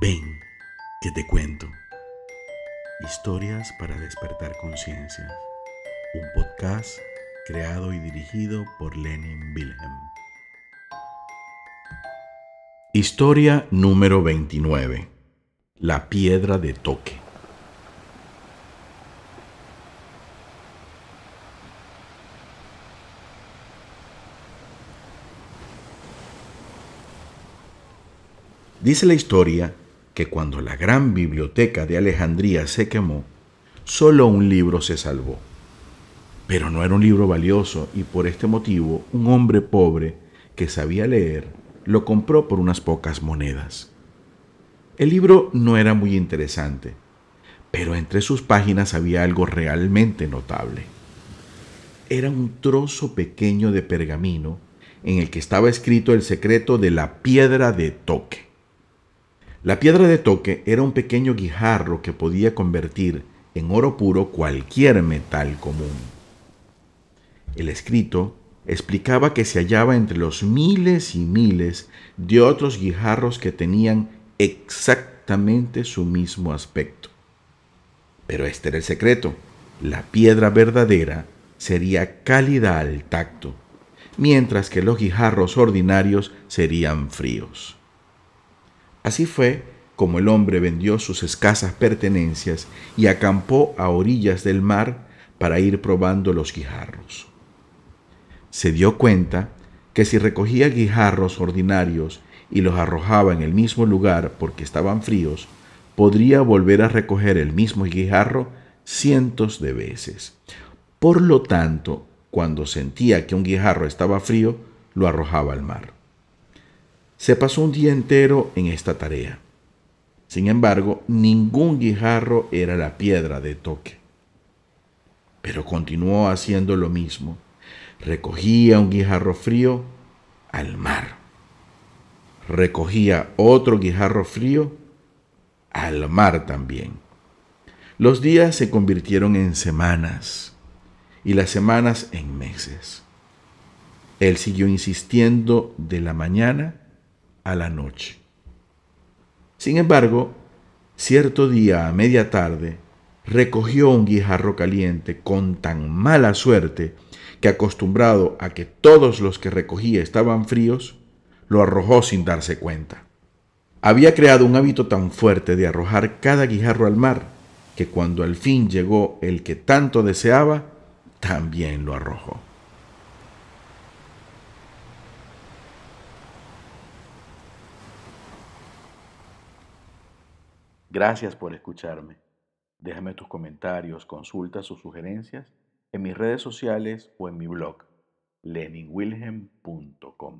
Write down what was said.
Ven, que te cuento. Historias para despertar conciencia Un podcast creado y dirigido por Lenin Wilhelm. Historia número 29. La piedra de toque. Dice la historia que cuando la gran biblioteca de Alejandría se quemó, solo un libro se salvó. Pero no era un libro valioso y por este motivo un hombre pobre que sabía leer lo compró por unas pocas monedas. El libro no era muy interesante, pero entre sus páginas había algo realmente notable. Era un trozo pequeño de pergamino en el que estaba escrito el secreto de la piedra de toque. La piedra de toque era un pequeño guijarro que podía convertir en oro puro cualquier metal común. El escrito explicaba que se hallaba entre los miles y miles de otros guijarros que tenían exactamente su mismo aspecto. Pero este era el secreto. La piedra verdadera sería cálida al tacto, mientras que los guijarros ordinarios serían fríos. Así fue como el hombre vendió sus escasas pertenencias y acampó a orillas del mar para ir probando los guijarros. Se dio cuenta que si recogía guijarros ordinarios y los arrojaba en el mismo lugar porque estaban fríos, podría volver a recoger el mismo guijarro cientos de veces. Por lo tanto, cuando sentía que un guijarro estaba frío, lo arrojaba al mar se pasó un día entero en esta tarea. Sin embargo, ningún guijarro era la piedra de toque. Pero continuó haciendo lo mismo. Recogía un guijarro frío al mar. Recogía otro guijarro frío al mar también. Los días se convirtieron en semanas y las semanas en meses. Él siguió insistiendo de la mañana a la noche. Sin embargo, cierto día a media tarde, recogió un guijarro caliente con tan mala suerte que acostumbrado a que todos los que recogía estaban fríos, lo arrojó sin darse cuenta. Había creado un hábito tan fuerte de arrojar cada guijarro al mar, que cuando al fin llegó el que tanto deseaba, también lo arrojó. Gracias por escucharme. Déjame tus comentarios, consultas o sugerencias en mis redes sociales o en mi blog leninwilhelm.com.